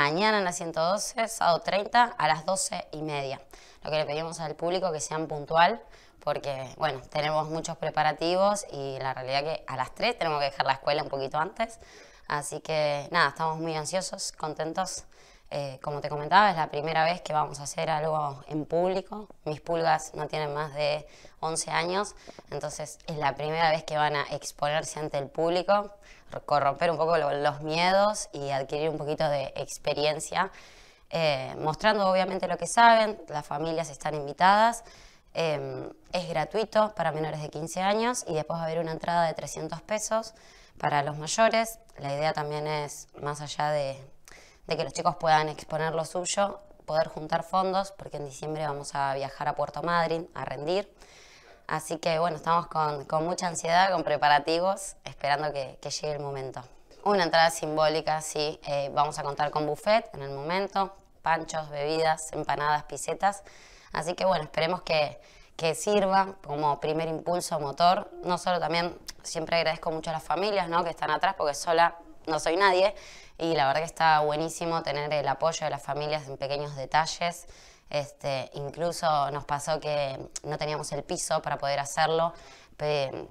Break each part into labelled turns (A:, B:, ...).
A: mañana en la 112, sábado 30 a las 12 y media. Lo que le pedimos al público que sean puntual porque, bueno, tenemos muchos preparativos y la realidad que a las 3 tenemos que dejar la escuela un poquito antes. Así que nada, estamos muy ansiosos, contentos. Eh, como te comentaba, es la primera vez que vamos a hacer algo en público. Mis pulgas no tienen más de 11 años, entonces es la primera vez que van a exponerse ante el público corromper un poco los miedos y adquirir un poquito de experiencia, eh, mostrando obviamente lo que saben, las familias están invitadas, em, es gratuito para menores de 15 años y después va a haber una entrada de 300 pesos para los mayores. La idea también es, más allá de, de que los chicos puedan exponer lo suyo, poder juntar fondos, porque en diciembre vamos a viajar a Puerto Madryn a rendir. Así que bueno, estamos con, con mucha ansiedad, con preparativos, esperando que, llegue el momento. Una entrada simbólica, sí. Eh, vamos a contar con buffet en el momento, panchos, bebidas, empanadas, pisetas. Así que bueno, esperemos que, que sirva como primer impulso, motor. No solo también, siempre agradezco mucho a las familias ¿no? que están atrás, porque sola no soy nadie. Y la verdad que está buenísimo tener el apoyo de las familias en pequeños detalles. Este, incluso nos pasó que no teníamos el piso para poder hacerlo.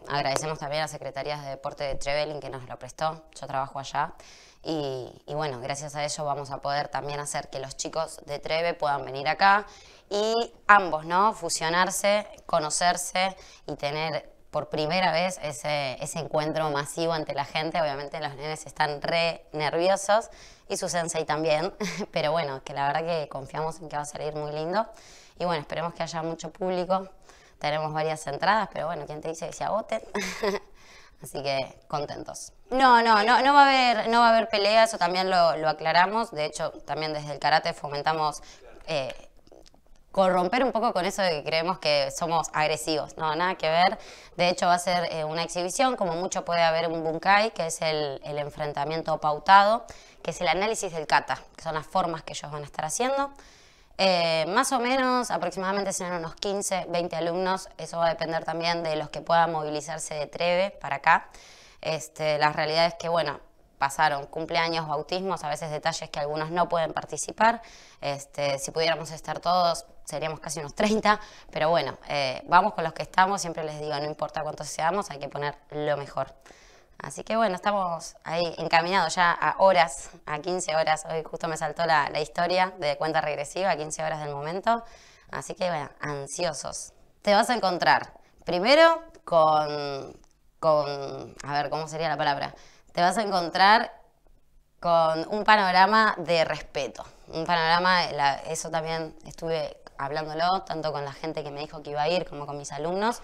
A: agradecemos también a la Secretaría de Deporte de Trevelin que nos lo prestó. Yo trabajo allá. Y, bueno, gracias a ello vamos a poder también hacer que los chicos de Treve puedan venir acá y ambos, ¿no? Fusionarse, conocerse y tener por primera vez ese, encuentro masivo ante la gente. Obviamente los nenes están re nerviosos y su sensei también, pero bueno, que la verdad que confiamos en que va a salir muy lindo. Y bueno, esperemos que haya mucho público. Tenemos varias entradas, pero bueno, ¿quién te dice que se agoten? Así que contentos. No, no, no, va a haber, no va a haber pelea, eso también lo, aclaramos. De hecho, también desde el karate fomentamos eh, corromper un poco con eso de que creemos que somos agresivos. No, nada que ver. De hecho, va a ser eh, una exhibición, como mucho puede haber un bunkai, que es el, enfrentamiento pautado, que es el análisis del kata, que son las formas que ellos van a estar haciendo. Eh, más o menos, aproximadamente serán unos 15, 20 alumnos. Eso va a depender también de los que puedan movilizarse de Treve para acá. Este, la realidad es que, bueno, pasaron cumpleaños, bautismos, a veces detalles que algunos no pueden participar. Este, si pudiéramos estar todos, seríamos casi unos 30, pero bueno, eh, vamos con los que estamos, siempre les digo, no importa cuántos seamos, hay que poner lo mejor. Así que bueno, estamos ahí encaminados ya a horas, a 15 horas, hoy justo me saltó la, historia de cuenta regresiva, a 15 horas del momento, así que bueno, ansiosos. Te vas a encontrar primero con, con, a ver, ¿cómo sería la palabra? Te vas a encontrar con un panorama de respeto. Un panorama, eso también estuve hablándolo, tanto con la gente que me dijo que iba a ir como con mis alumnos.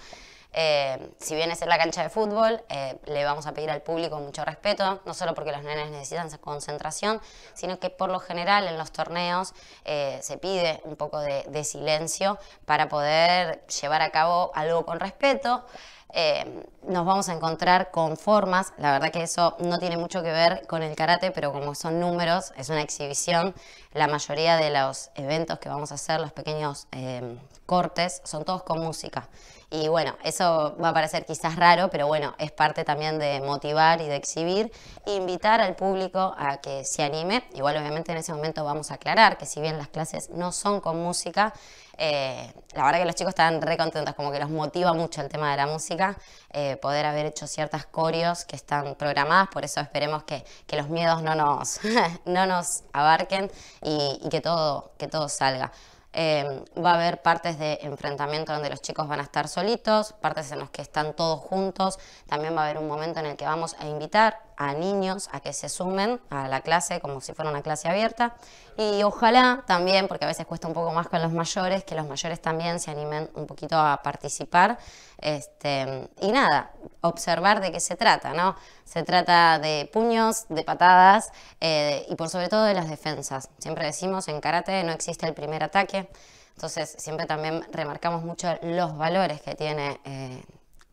A: Eh, si viene a ser la cancha de fútbol, eh, le vamos a pedir al público mucho respeto, no solo porque los nenes necesitan concentración, sino que por lo general en los torneos eh, se pide un poco de silencio para poder llevar a cabo algo con respeto. Eh, nos vamos a encontrar con formas, la verdad que eso no tiene mucho que ver con el karate, pero como son números, es una exhibición, la mayoría de los eventos que vamos a hacer, los pequeños eh, cortes, son todos con música. Y bueno, eso va a parecer quizás raro, pero bueno, es parte también de motivar y de exhibir, e invitar al público a que se anime. Igual obviamente en ese momento vamos a aclarar que si bien las clases no son con música, eh, la verdad que los chicos están re contentos, como que los motiva mucho el tema de la música, eh, poder haber hecho ciertas corios que están programadas, por eso esperemos que, los miedos no nos, no nos abarquen y, que, todo, que todo salga. Em, va a haber partes de enfrentamiento donde los chicos van a estar solitos, partes en las que están todos juntos. También va a haber un momento en el que vamos a invitar a niños a que se sumen a la clase como si fuera una clase abierta. Y ojalá también, porque a veces cuesta un poco más con los mayores, que los mayores también se animen un poquito a participar. Este, y nada, observar de qué se trata, ¿no? Se trata de puños, de patadas eh, y por sobre todo de las defensas. Siempre decimos en karate no existe el primer ataque. Entonces siempre también remarcamos mucho los valores que tiene eh,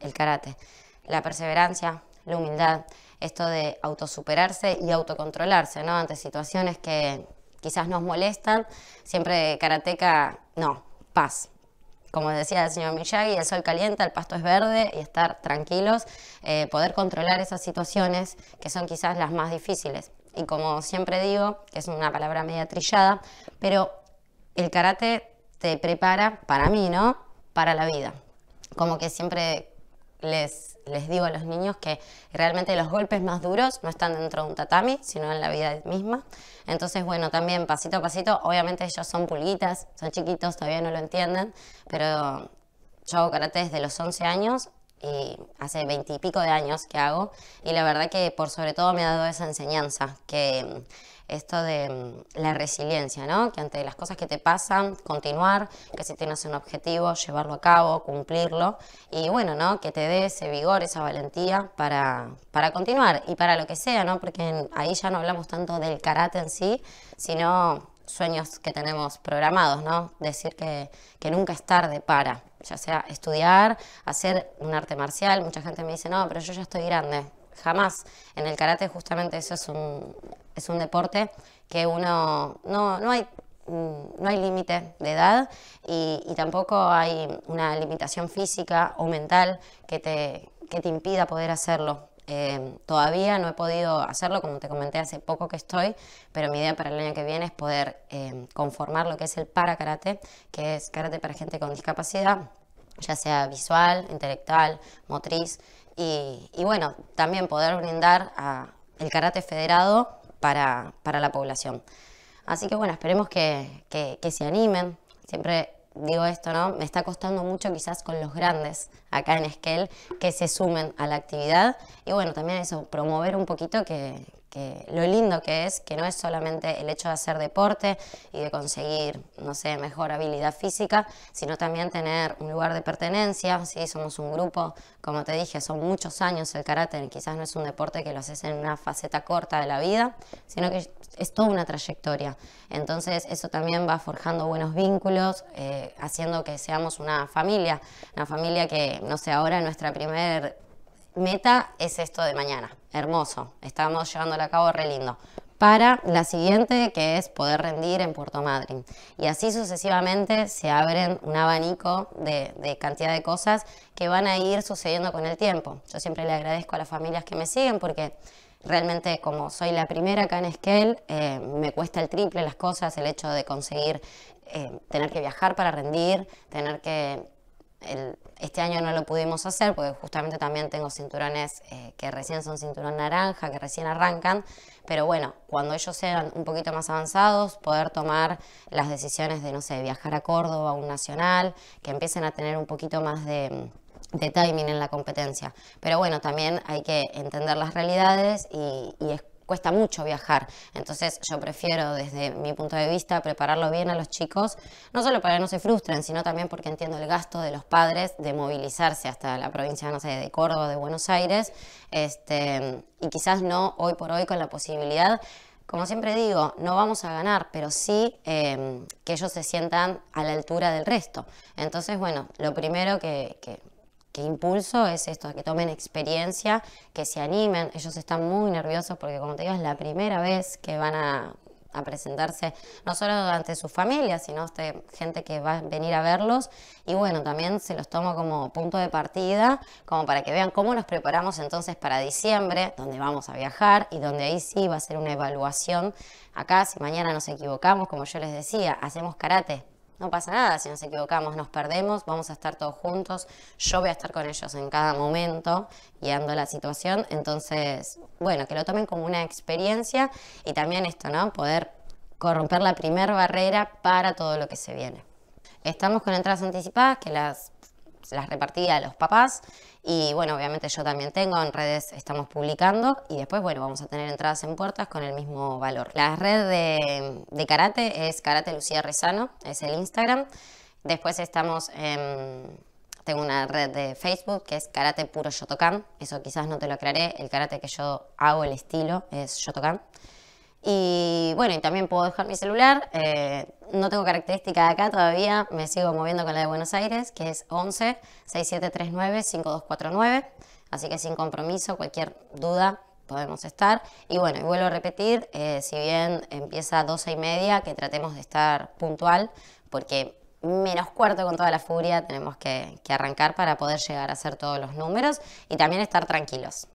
A: el karate. La perseverancia, la humildad, esto de autosuperarse y autocontrolarse, ¿no? Ante situaciones que quizás nos molestan, siempre karateca, no, paz. Como decía el señor Miyagi, el sol calienta, el pasto es verde y estar tranquilos, eh, poder controlar esas situaciones que son quizás las más difíciles. Y como siempre digo, que es una palabra media trillada, pero el karate te prepara, para mí, ¿no? Para la vida. Como que siempre les, digo a los niños que realmente los golpes más duros no están dentro de un tatami, sino en la vida misma. Entonces, bueno, también pasito a pasito, obviamente ellos son pulguitas, son chiquitos, todavía no lo entienden, pero yo hago karate desde los 11 años y hace pico de años que hago y la verdad que por sobre todo me ha dado esa enseñanza que esto de mm, la resiliencia, ¿no? que ante las cosas que te pasan, continuar, que si tienes un objetivo, llevarlo a cabo, cumplirlo, y bueno, ¿no? que te dé ese vigor, esa valentía para, para continuar y para lo que sea, ¿no? porque ahí ya no hablamos tanto del karate en sí, sino sueños que tenemos programados, ¿no? Decir que, que, nunca es tarde para, ya sea estudiar, hacer un arte marcial. Mucha gente me dice, no, pero yo ya estoy grande jamás. En el karate justamente eso es un, es un deporte que uno no, mm, hay límite de edad y, tampoco hay una limitación física o mental que te, impida poder hacerlo. Eh, todavía no he podido hacerlo, como te comenté hace poco que estoy, pero mi idea para el año que viene es poder eh, conformar lo que es el para karate, que es karate para gente con discapacidad, ya sea visual, intelectual, motriz y, bueno, también poder brindar el karate federado para, la población. Así que bueno, esperemos que, que se animen. Siempre digo esto, ¿no? Me está costando mucho quizás con los grandes acá en Esquel que se sumen a la actividad y bueno, también eso, promover un poquito que, lo lindo que es, que no es solamente el hecho de hacer deporte y de conseguir, no sé, mejor habilidad física, sino también tener un lugar de pertenencia, si somos un grupo, como te dije, son muchos años el karate, quizás no es un deporte que lo haces en una faceta corta de la vida, sino que es toda una trayectoria. Entonces eso también va forjando buenos vínculos, eh, haciendo que seamos una familia, una familia que, no sé, ahora nuestra primer meta es esto de mañana. Hermoso. Estamos llevándolo a cabo re lindo. Para la siguiente, que es poder rendir en Puerto Madryn. Y así sucesivamente se abren un abanico de, cantidad de cosas que van a ir sucediendo con el tiempo. Yo siempre le agradezco a las familias que me siguen porque realmente como soy la primera acá en Esquel, eh, me cuesta el triple las cosas, el hecho de conseguir eh, tener que viajar para rendir, tener que este año no lo pudimos hacer porque justamente también tengo cinturones eh, que recién son cinturón naranja, que recién arrancan, pero bueno, cuando ellos sean un poquito más avanzados, poder tomar las decisiones de, no sé, viajar a Córdoba, a un nacional, que empiecen a tener un poquito más de, timing en la competencia. Pero bueno, también hay que entender las realidades y, y cuesta mucho viajar. Entonces yo prefiero desde mi punto de vista prepararlo bien a los chicos, no solo para que no se frustren, sino también porque entiendo el gasto de los padres de movilizarse hasta la provincia, no sé, de Córdoba, de Buenos Aires, este, y quizás no hoy por hoy con la posibilidad como siempre digo, no vamos a ganar, pero sí em, que ellos se sientan a la altura del resto. Entonces, bueno, lo primero que, que, Qué impulso es esto, que tomen experiencia, que se animen. Ellos están muy nerviosos porque, como te digo, es la primera vez que van a, presentarse, no solo ante su familia, sino este, gente que va a venir a verlos. Y bueno, también se los tomo como punto de partida, como para que vean cómo nos preparamos entonces para diciembre, donde vamos a viajar y donde ahí sí va a ser una evaluación. Acá, si mañana nos equivocamos, como yo les decía, hacemos karate, no pasa nada si nos equivocamos, nos perdemos, vamos a estar todos juntos, yo voy a estar con ellos en cada momento, guiando la situación. Entonces, bueno, que lo tomen como una experiencia y también esto, ¿no? Poder corromper la primera barrera para todo lo que se viene. Estamos con entradas anticipadas que las las repartía a los papás y bueno, obviamente yo también tengo, en redes estamos publicando y después, bueno, vamos a tener entradas en puertas con el mismo valor. La red de, karate es Karate Lucía Rezano, es el Instagram. Después estamos Tengo una red de Facebook que es Karate Puro Shotokan. Eso quizás no te lo aclaré. El karate que yo hago, el estilo, es Shotokan. Y bueno, y también puedo dejar mi celular. Eh, no tengo característica de acá todavía, me sigo moviendo con la de Buenos Aires, que es 11 6739 5249. Así que sin compromiso, cualquier duda podemos estar. Y bueno, y vuelvo a repetir, eh, si bien empieza a 12 y media, que tratemos de estar puntual, porque menos cuarto con toda la furia tenemos que arrancar para poder llegar a hacer todos los números y también estar tranquilos.